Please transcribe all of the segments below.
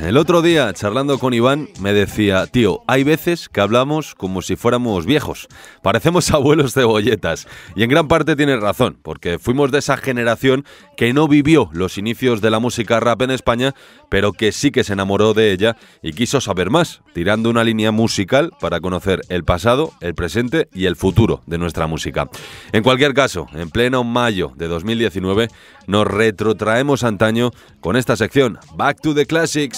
el otro día, charlando con Iván, me decía, tío, hay veces que hablamos como si fuéramos viejos, parecemos abuelos de bolletas. Y en gran parte tienes razón, porque fuimos de esa generación que no vivió los inicios de la música rap en España, pero que sí que se enamoró de ella y quiso saber más, tirando una línea musical para conocer el pasado, el presente y el futuro de nuestra música. En cualquier caso, en pleno mayo de 2019, nos retrotraemos antaño con esta sección, Back to the Classic.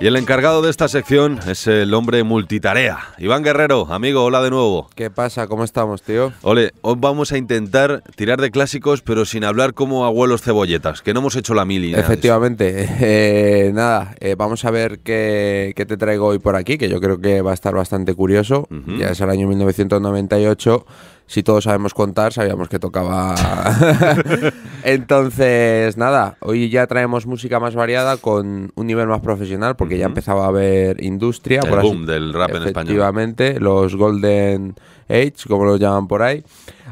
Y el encargado de esta sección es el hombre multitarea. Iván Guerrero, amigo, hola de nuevo. ¿Qué pasa? ¿Cómo estamos, tío? Ole, hoy vamos a intentar tirar de clásicos, pero sin hablar como abuelos cebolletas, que no hemos hecho la mili. Efectivamente. Eh, nada, eh, vamos a ver qué, te traigo hoy por aquí, que yo creo que va a estar bastante curioso. Ya es el año 1998 si todos sabemos contar, sabíamos que tocaba. Entonces, nada, hoy ya traemos música más variada con un nivel más profesional, porque ya empezaba a haber industria. El boom del rap en español. Efectivamente, los Golden Age, como lo llaman por ahí.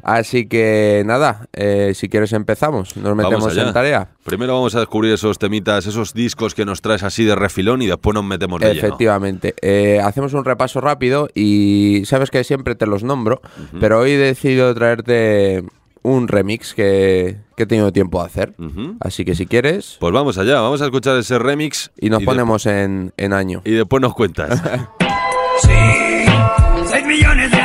Así que nada, eh, si quieres empezamos, nos metemos en tarea. Primero vamos a descubrir esos temitas, esos discos que nos traes así de refilón y después nos metemos en Efectivamente. Eh, hacemos un repaso rápido y sabes que siempre te los nombro, pero hoy he decidido traerte un remix que, que, he tenido tiempo de hacer. Así que si quieres. Pues vamos allá, vamos a escuchar ese remix. Y nos ponemos en, en, año. Y después nos cuentas. sí, 6 millones de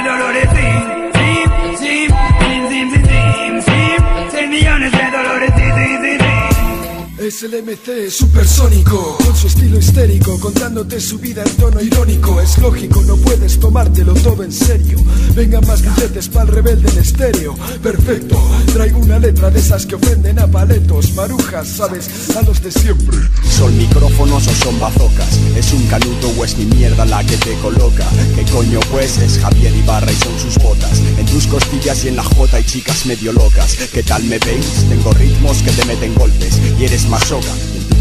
Es el MC supersónico, con su estilo histérico, contándote su vida en tono irónico. Es lógico, no puedes tomártelo todo en serio. Vengan más billetes para el rebelde en estéreo. Perfecto, traigo una letra de esas que ofenden a paletos, marujas, sabes, a los de siempre. Son o son bazocas Es un canuto o es mi mierda la que te coloca ¿Qué coño pues es Javier Ibarra y son sus botas? En tus costillas y en la jota hay chicas medio locas ¿Qué tal me veis? Tengo ritmos que te meten golpes Y eres masoca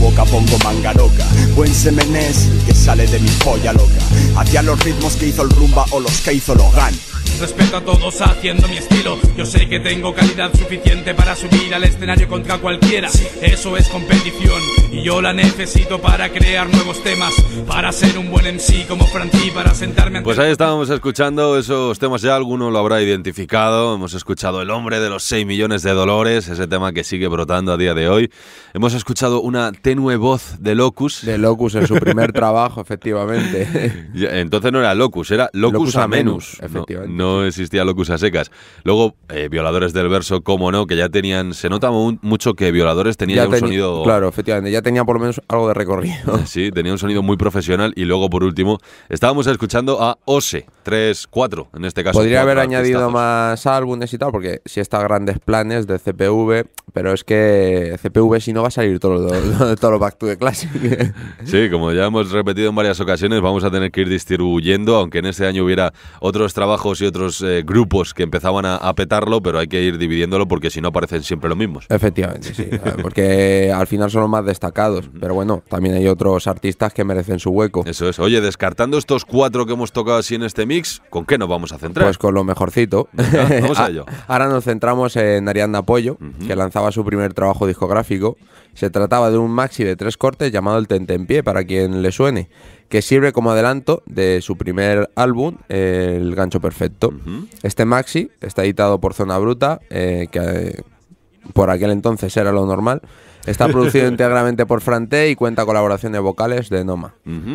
boca pongo loca Buen semenés, que sale de mi polla loca Hacia los ritmos que hizo el rumba o los que hizo Logan respeto a todos haciendo mi estilo. Yo sé que tengo calidad suficiente para subir al escenario contra cualquiera. Eso es competición y yo la necesito para crear nuevos temas, para ser un buen MC como Franti, para sentarme. Pues ahí estábamos escuchando esos temas ya, alguno lo habrá identificado. Hemos escuchado El hombre de los 6 millones de dolores, ese tema que sigue brotando a día de hoy. Hemos escuchado una tenue voz de Locus. De Locus en su primer trabajo, efectivamente. Entonces no era Locus, era Locus, a menos, efectivamente. no existía locus a secas. Luego, eh, Violadores del Verso, como no, que ya tenían, se nota mucho que Violadores tenía un sonido... Claro, efectivamente, ya tenía por lo menos algo de recorrido. sí, tenía un sonido muy profesional y luego, por último, estábamos escuchando a Ose, 3, 4, en este caso. Podría haber añadido más álbumes y tal, porque si está Grandes Planes de CPV, pero es que CPV si no va a salir todo lo, todo los Back to the Classic. sí, como ya hemos repetido en varias ocasiones, vamos a tener que ir distribuyendo, aunque en este año hubiera otros trabajos y otros eh, grupos que empezaban a, petarlo, pero hay que ir dividiéndolo porque si no aparecen siempre los mismos. Efectivamente, sí, eh, porque al final son los más destacados, pero bueno, también hay otros artistas que merecen su hueco. Eso es. Oye, descartando estos cuatro que hemos tocado así en este mix, ¿con qué nos vamos a centrar? Pues con lo mejorcito. Ah, ahora nos centramos en Arianda Pollo, que lanzaba su primer trabajo discográfico se trataba de un maxi de tres cortes llamado El Pie, para quien le suene, que sirve como adelanto de su primer álbum, El Gancho Perfecto. Este maxi está editado por Zona Bruta, eh, que eh, por aquel entonces era lo normal Está producido íntegramente por Frante y cuenta colaboraciones de vocales de Noma.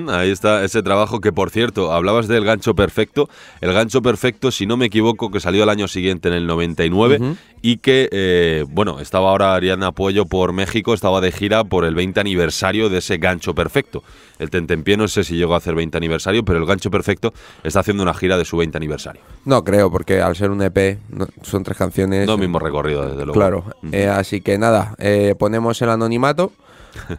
ahí está ese trabajo que, por cierto, hablabas del gancho perfecto. El gancho perfecto, si no me equivoco, que salió el año siguiente, en el 99, y que, eh, bueno, estaba ahora Ariana Apoyo por México, estaba de gira por el 20 aniversario de ese gancho perfecto. El Tentempié no sé si llegó a hacer 20 aniversario, pero el gancho perfecto está haciendo una gira de su 20 aniversario. No creo, porque al ser un EP, son tres canciones. No mismo recorrido, desde luego. Claro. Eh, así que nada, eh, ponemos el anonimato,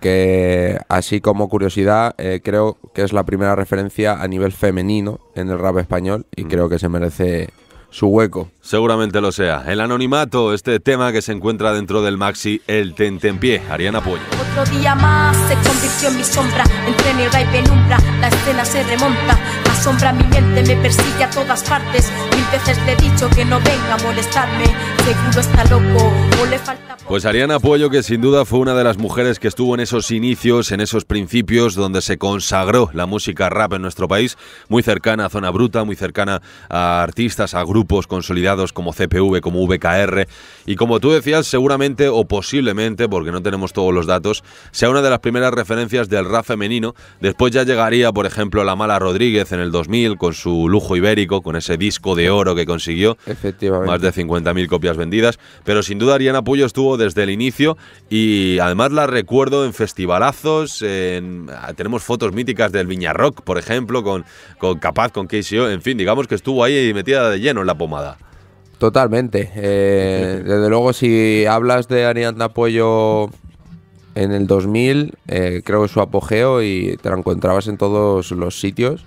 que así como curiosidad, eh, creo que es la primera referencia a nivel femenino en el rap español y mm. creo que se merece su hueco. Seguramente lo sea. El anonimato, este tema que se encuentra dentro del maxi El Tentempié, Ariana apoyo Otro día más se convirtió en mi sombra, entre negra y penumbra, la escena se remonta, la sombra mi mente me persigue a todas partes, mil veces te he dicho que no venga a molestarme, está loco le falta... Pues Ariana Apoyo que sin duda fue una de las mujeres que estuvo en esos inicios, en esos principios, donde se consagró la música rap en nuestro país, muy cercana a Zona Bruta, muy cercana a artistas, a grupos consolidados como CPV, como VKR, y como tú decías, seguramente o posiblemente, porque no tenemos todos los datos, sea una de las primeras referencias del rap femenino. Después ya llegaría, por ejemplo, La Mala Rodríguez en el 2000, con su lujo ibérico, con ese disco de oro que consiguió. Efectivamente. Más de 50.000 copias vendidas, pero sin duda Ariana Puyo estuvo desde el inicio y además la recuerdo en festivalazos, en, ah, tenemos fotos míticas del Rock por ejemplo, con, con Capaz, con KCO, en fin, digamos que estuvo ahí metida de lleno en la pomada. Totalmente. Eh, desde luego, si hablas de Ariana apoyo en el 2000, eh, creo que su apogeo y te la encontrabas en todos los sitios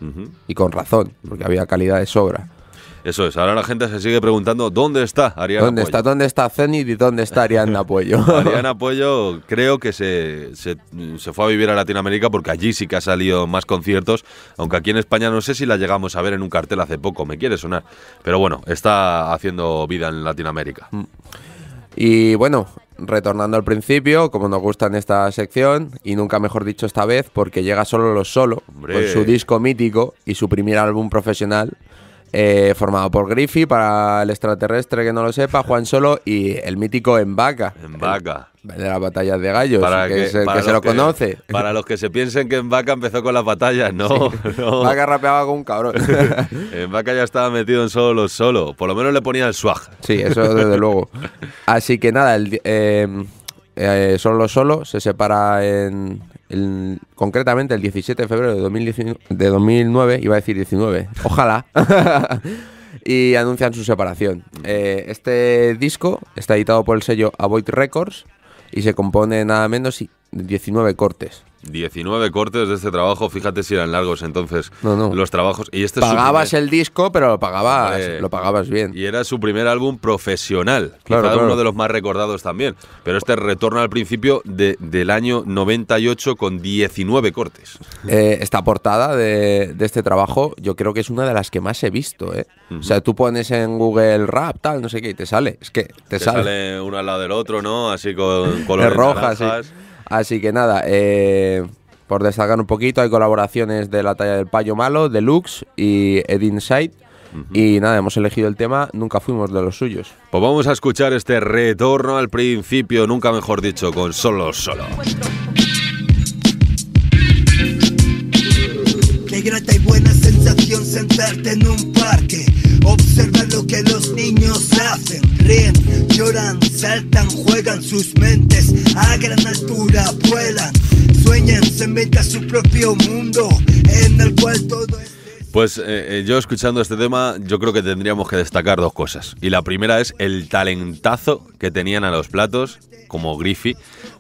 y con razón, porque había calidad de sobra. Eso es, ahora la gente se sigue preguntando dónde está Ariana ¿Dónde está, ¿Dónde está Zenit y dónde está Ariana Puello? Ariana Puello creo que se, fue a vivir a Latinoamérica porque allí sí que ha salido más conciertos, aunque aquí en España no sé si la llegamos a ver en un cartel hace poco, me quiere sonar. Pero bueno, está haciendo vida en Latinoamérica. Mm. Y bueno, retornando al principio, como nos gusta en esta sección, y nunca mejor dicho esta vez, porque llega solo los solo, con su disco mítico y su primer álbum profesional. Eh, formado por Griffy para el extraterrestre que no lo sepa, Juan Solo y el mítico Embaca. Embaca. De las batallas de gallos, para que, que se lo conoce. Para los que se piensen que Embaca empezó con las batallas, no. rapeaba con un cabrón. Embaca ya estaba metido en solo solo. Por lo menos le ponía el swag. Sí, eso desde luego. Así que nada, el, eh, eh, solo solo se separa en, concretamente el 17 de febrero de, 2009, iba a decir 19, ojalá, y anuncian su separación. Eh, este disco está editado por el sello Avoid Records y se compone nada menos de 19 cortes. 19 cortes de este trabajo, fíjate si eran largos entonces no, los trabajos. Y este pagabas el disco, pero lo pagabas, lo pagabas bien. Y era su primer álbum profesional, claro, uno de los más recordados también. Pero este retorno al principio de, del año 98 con 19 cortes. Eh, esta portada de, de, este trabajo yo creo que es una de las que más he visto. ¿eh? O sea, tú pones en Google rap, tal, no sé qué, y te sale. Es que te, sale. uno al lado del otro, ¿no? Así con colores rojas. Así que nada, eh, por destacar un poquito, hay colaboraciones de la talla del Payo Malo, Deluxe y Ed Inside. Y nada, hemos elegido el tema Nunca fuimos de los suyos. Pues vamos a escuchar este retorno al principio, nunca mejor dicho, con Solo Solo. Qué y buena sensación sentarte en un parque Observa lo que los niños hacen, ríen, lloran, saltan, juegan sus mentes, a gran altura vuelan, sueñan, se a su propio mundo en el cual todo es... Pues eh, eh, yo escuchando este tema, yo creo que tendríamos que destacar dos cosas. Y la primera es el talentazo que tenían a los platos, como Griffy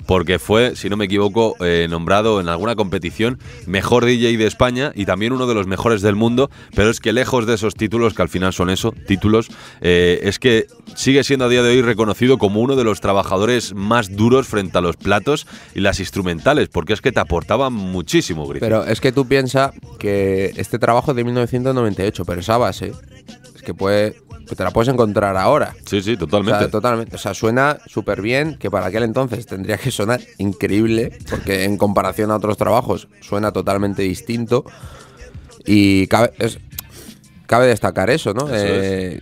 porque fue, si no me equivoco, eh, nombrado en alguna competición mejor DJ de España y también uno de los mejores del mundo, pero es que lejos de esos títulos, que al final son eso, títulos, eh, es que sigue siendo a día de hoy reconocido como uno de los trabajadores más duros frente a los platos y las instrumentales, porque es que te aportaba muchísimo, grip. Pero es que tú piensas que este trabajo de 1998, pero esa base es que puede pues te la puedes encontrar ahora. Sí, sí, totalmente. totalmente. O sea suena súper bien, que para aquel entonces tendría que sonar increíble, porque en comparación a otros trabajos suena totalmente distinto. Y cabe, cabe destacar eso, ¿no? Eh,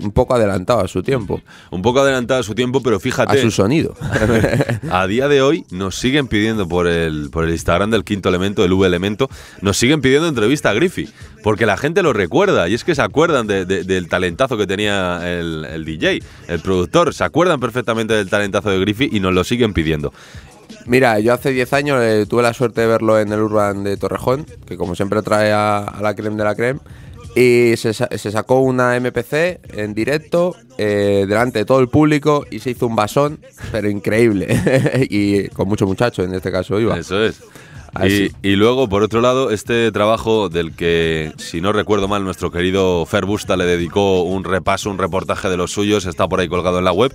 un poco adelantado a su tiempo. Un poco adelantado a su tiempo, pero fíjate. A su sonido. a día de hoy nos siguen pidiendo por el, por el Instagram del quinto elemento, el V elemento, nos siguen pidiendo entrevista a Griffy, porque la gente lo recuerda y es que se acuerdan del talentazo que tenía el, DJ, el productor, se acuerdan perfectamente del talentazo de Griffy y nos lo siguen pidiendo. Mira, yo hace 10 años eh, tuve la suerte de verlo en el Urban de Torrejón, que como siempre trae a, a la creme de la creme. Y se, sacó una MPC en directo, eh, delante de todo el público, y se hizo un basón, pero increíble. y con mucho muchacho, en este caso, iba. Eso es. Ah, y, y, luego, por otro lado, este trabajo del que, si no recuerdo mal, nuestro querido Fer Busta le dedicó un repaso, un reportaje de los suyos, está por ahí colgado en la web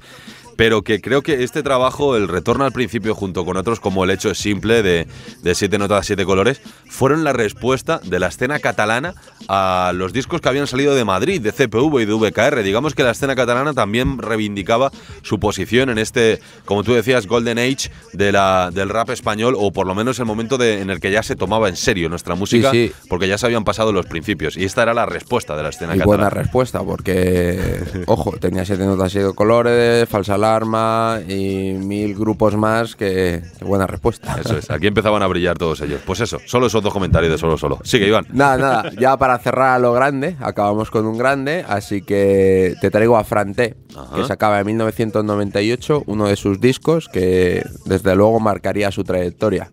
pero que creo que este trabajo, el retorno al principio junto con otros como el hecho simple de, de siete notas, siete colores, fueron la respuesta de la escena catalana a los discos que habían salido de Madrid, de CPV y de VKR. Digamos que la escena catalana también reivindicaba su posición en este, como tú decías, Golden Age de la, del rap español, o por lo menos el momento en el que ya se tomaba en serio nuestra música, porque ya se habían pasado los principios. Y esta era la respuesta de la escena y Buena respuesta, porque, ojo, tenía siete notas, siete colores, falsa Alarma y mil grupos más que, buena respuesta. Eso es, aquí empezaban a brillar todos ellos. Pues eso, solo esos dos comentarios de solo solo. Sigue, Iván. Nada, nada, ya para cerrar a lo grande, acabamos con un grande, así que te traigo a Franté, que sacaba en 1998 uno de sus discos que desde luego marcaría su trayectoria.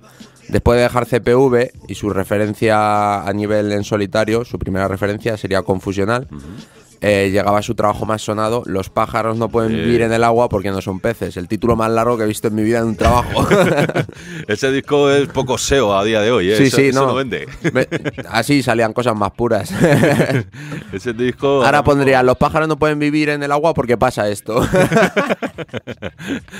Después de dejar CPV y su referencia a nivel en solitario, su primera referencia sería Confusional. Eh, llegaba su trabajo más sonado, Los pájaros no pueden vivir en el agua porque no son peces, el título más largo que he visto en mi vida en un trabajo. Ese disco es poco SEO a día de hoy, ¿eh? sí, sí, no. así salían cosas más puras. Ese disco... Ahora pondría, los pájaros no pueden vivir en el agua porque pasa esto.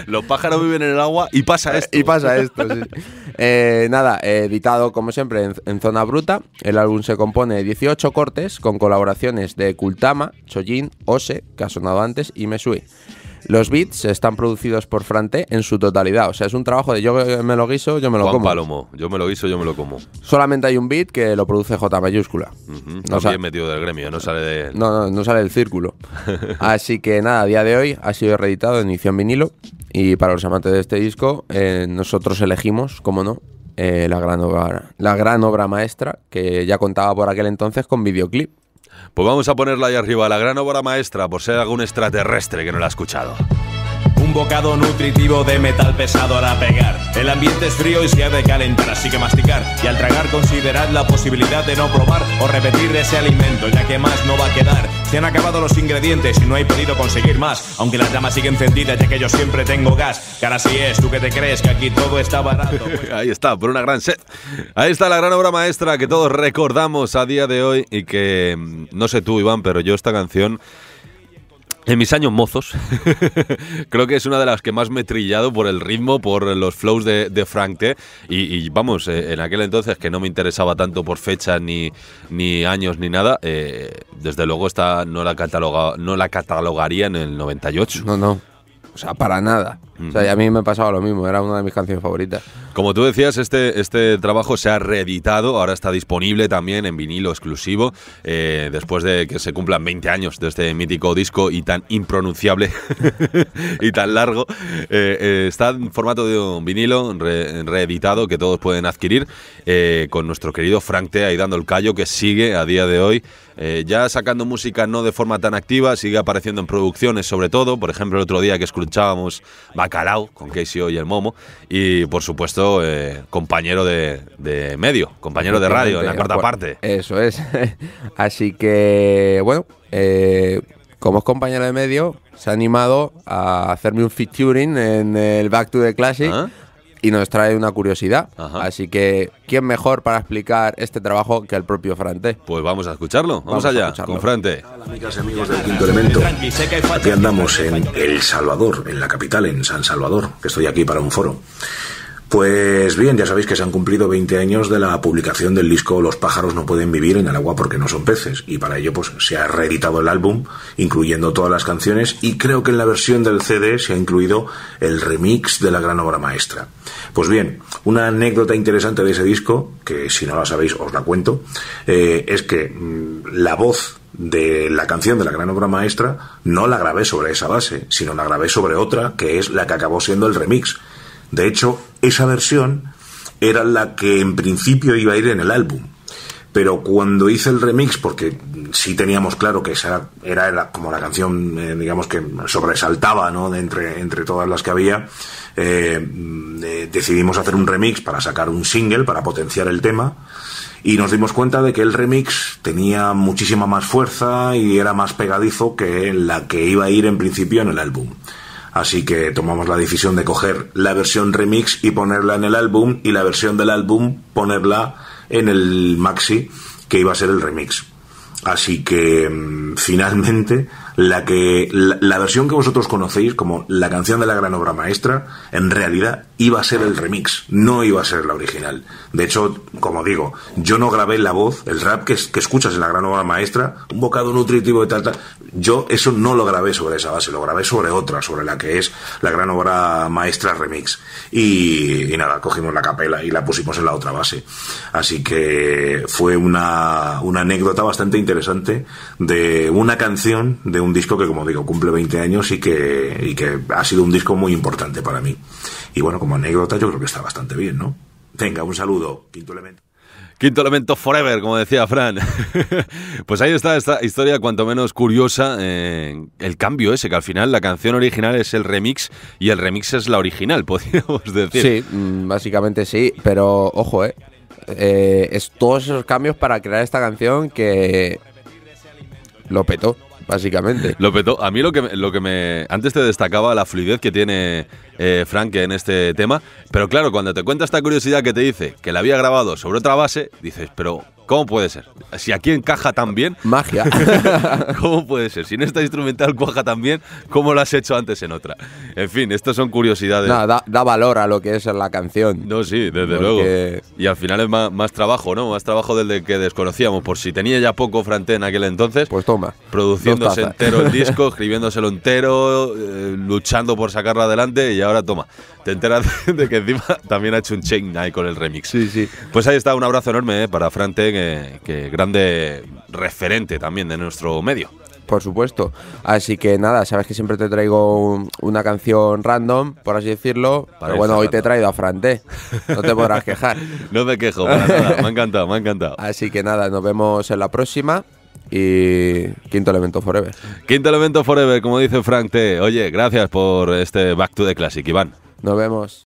los pájaros viven en el agua y pasa eh, esto. Y pasa esto, sí. nada, editado como siempre en, Zona Bruta, el álbum se compone de 18 cortes con colaboraciones de Kultama, Chojin, Ose, que ha sonado antes, y Mesui. Los beats están producidos por Frante en su totalidad. O sea, es un trabajo de yo me lo guiso, yo me lo como. yo me lo guiso, yo me lo como. Solamente hay un beat que lo produce J mayúscula. no metido del gremio, no sale No, sale del círculo. Así que nada, a día de hoy ha sido reeditado en edición vinilo. Y para los amantes de este disco, eh, nosotros elegimos, como no, eh, la, gran obra, la gran obra maestra que ya contaba por aquel entonces con videoclip. Pues vamos a ponerla ahí arriba, la gran obra maestra, por ser algún extraterrestre que no la ha escuchado un bocado nutritivo de metal pesado la pegar. El ambiente es frío y se ha de calentar, así que masticar. Y al tragar considerad la posibilidad de no probar o repetir ese alimento, ya que más no va a quedar. Se han acabado los ingredientes y no he podido conseguir más, aunque la llama sigue encendida ya que yo siempre tengo gas. Que ahora sí es, tú que te crees que aquí todo está barato. Pues. Ahí está, por una gran set. Ahí está la gran obra maestra que todos recordamos a día de hoy y que, mm, no sé tú Iván, pero yo esta canción... En mis años mozos, creo que es una de las que más me he trillado por el ritmo, por los flows de, de Frank T. Y, vamos, eh, en aquel entonces que no me interesaba tanto por fecha ni, ni años ni nada, eh, desde luego esta no la, no la catalogaría en el 98. No, no. O sea, para nada. O sea, a mí me pasaba lo mismo, era una de mis canciones favoritas. Como tú decías, este, este trabajo se ha reeditado, ahora está disponible también en vinilo exclusivo, eh, después de que se cumplan 20 años de este mítico disco y tan impronunciable y tan largo. Eh, eh, está en formato de un vinilo reeditado que todos pueden adquirir con nuestro querido Frank T ahí dando el callo que sigue a día de hoy. ya sacando música no de forma tan activa, sigue apareciendo en producciones sobre todo. Por ejemplo, el otro día que escuchábamos Calao, con Casey y el Momo, y por supuesto, eh, compañero de, medio, compañero de radio en la cuarta parte. Eso es. Así que, bueno, eh, como es compañero de medio, se ha animado a hacerme un featuring en el Back to the Classic. Ah y nos trae una curiosidad. Así que, ¿quién mejor para explicar este trabajo que el propio Frante? Pues vamos a escucharlo. Vamos, allá, con Frante. amigos del Quinto Elemento. Aquí andamos en El Salvador, en la capital, en San Salvador, que estoy aquí para un foro. Pues bien, ya sabéis que se han cumplido 20 años de la publicación del disco Los pájaros no pueden vivir en el agua porque no son peces y para ello pues se ha reeditado el álbum incluyendo todas las canciones y creo que en la versión del CD se ha incluido el remix de la gran obra maestra. Pues bien, una anécdota interesante de ese disco, que si no la sabéis os la cuento, eh, es que mm, la voz de la canción de la gran obra maestra no la grabé sobre esa base, sino la grabé sobre otra que es la que acabó siendo el remix. De hecho, esa versión era la que en principio iba a ir en el álbum. Pero cuando hice el remix, porque sí teníamos claro que esa era, como la canción, eh, digamos, que sobresaltaba, ¿no? entre, todas las que había, eh, mm, eh, decidimos hacer un remix para sacar un single, para potenciar el tema y nos dimos cuenta de que el remix tenía muchísima más fuerza y era más pegadizo que la que iba a ir en principio en el álbum. Así que tomamos la decisión de coger la versión remix y ponerla en el álbum y la versión del álbum ponerla en el maxi que iba a ser el remix. Así que mm, finalmente la que la, versión que vosotros conocéis como la canción de la gran obra maestra en realidad iba a ser el remix no iba a ser la original de hecho como digo yo no grabé la voz el rap que, que escuchas en la gran obra maestra un bocado nutritivo y tal tal yo eso no lo grabé sobre esa base lo grabé sobre otra sobre la que es la gran obra maestra remix y, nada cogimos la capela y la pusimos en la otra base así que fue una una anécdota bastante interesante de una canción de un un disco que, como digo, cumple 20 años y que, que ha sido un disco muy importante para mí. Y bueno, como anécdota, yo creo que está bastante bien, ¿no? Venga, un saludo, quinto elemento. Quinto elemento forever, como decía Fran. pues ahí está esta historia cuanto menos curiosa, eh, el cambio ese, que al final la canción original es el remix y el remix es la original, podríamos decir. Sí, mm, básicamente sí, pero ojo, eh, eh es todos esos cambios para crear esta canción que lo petó básicamente. Lo A mí lo que, lo que me. Antes te destacaba la fluidez que tiene eh, Frank en este tema, pero claro, cuando te cuenta esta curiosidad que te dice que la había grabado sobre otra base, dices, pero ¿Cómo puede ser? Si aquí encaja tan bien. Magia. ¿Cómo puede ser? Si en esta instrumental cuaja tan bien, ¿cómo lo has hecho antes en otra? En fin, estas son curiosidades. No, da, valor a lo que es la canción. No, sí, desde luego. Y al final es más, trabajo, ¿no? Más trabajo del que desconocíamos. Por si tenía ya poco Franté en aquel entonces. Pues toma. Produciéndose entero el disco, escribiéndoselo entero, eh, luchando por sacarlo adelante y ahora toma. Te enteras de que encima también ha hecho un chain night con el remix. Sí, sí. Pues ahí está, un abrazo enorme eh, para Franté que, grande referente también de nuestro medio. Por supuesto. Así que nada, sabes que siempre te traigo una canción random, por así decirlo. pero bueno, hoy te he traído a T No te podrás quejar. no te quejo, Me ha encantado, me ha encantado. Así que nada, nos vemos en la próxima. Y quinto elemento forever. Quinto elemento forever, como dice Frank T. Oye, gracias por este Back to the Classic, Iván. Nos vemos.